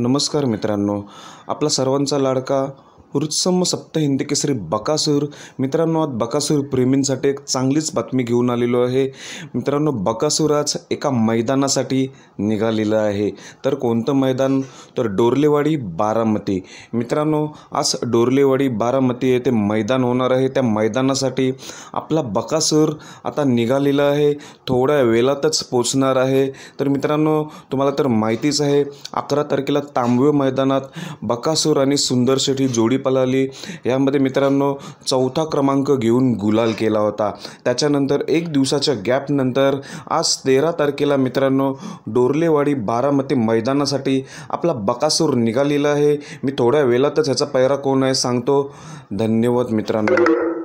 नमस्कार मित्रांनो आपला सर्वांचा लाडका रुत्सम सप्त हिंदी केसरी बकासूर मित्रांनो आज बकासूर प्रेमींसाठी एक चांगलीच बातमी घेऊन आलेलो आहे मित्रांनो बकासूर आज एका मैदानासाठी निघालेलं आहे तर कोणतं मैदान तर डोरलेवाडी बारामती मित्रांनो आज डोरलेवाडी बारामती येथे मैदान होणार आहे त्या मैदानासाठी आपला बकासूर आता निघालेला आहे थोड्या वेळातच पोचणार आहे तर मित्रांनो तुम्हाला तर माहितीच आहे अकरा तारखेला तांबवे मैदानात बकासूर आणि सुंदरशेठी जोडी पलाली यामध्ये मित्रांनो चौथा क्रमांक घेऊन गुलाल केला होता त्याच्यानंतर एक दिवसाच्या गॅपनंतर आज तेरा तारखेला मित्रांनो डोरलेवाडी बारामती मैदानासाठी आपला बकासूर निघालेला आहे मी थोड्या वेळातच ह्याचा पैरा कोण आहे सांगतो धन्यवाद मित्रांनो